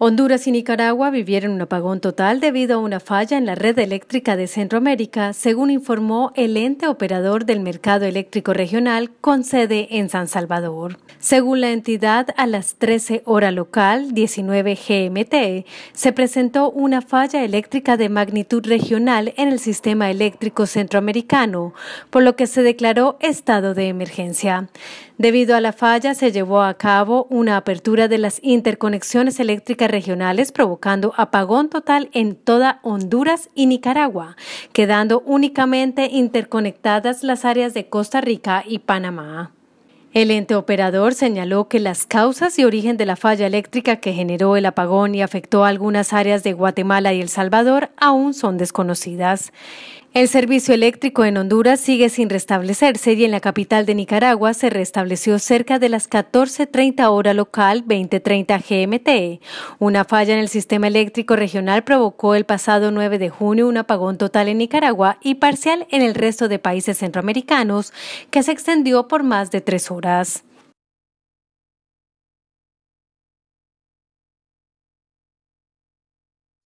Honduras y Nicaragua vivieron un apagón total debido a una falla en la red eléctrica de Centroamérica, según informó el ente operador del mercado eléctrico regional con sede en San Salvador. Según la entidad, a las 13 hora local, 19 GMT, se presentó una falla eléctrica de magnitud regional en el sistema eléctrico centroamericano, por lo que se declaró estado de emergencia. Debido a la falla, se llevó a cabo una apertura de las interconexiones eléctricas regionales provocando apagón total en toda Honduras y Nicaragua, quedando únicamente interconectadas las áreas de Costa Rica y Panamá. El ente operador señaló que las causas y origen de la falla eléctrica que generó el apagón y afectó a algunas áreas de Guatemala y El Salvador aún son desconocidas. El servicio eléctrico en Honduras sigue sin restablecerse y en la capital de Nicaragua se restableció cerca de las 14.30 hora local 20.30 GMT. Una falla en el sistema eléctrico regional provocó el pasado 9 de junio un apagón total en Nicaragua y parcial en el resto de países centroamericanos que se extendió por más de tres horas. Yes.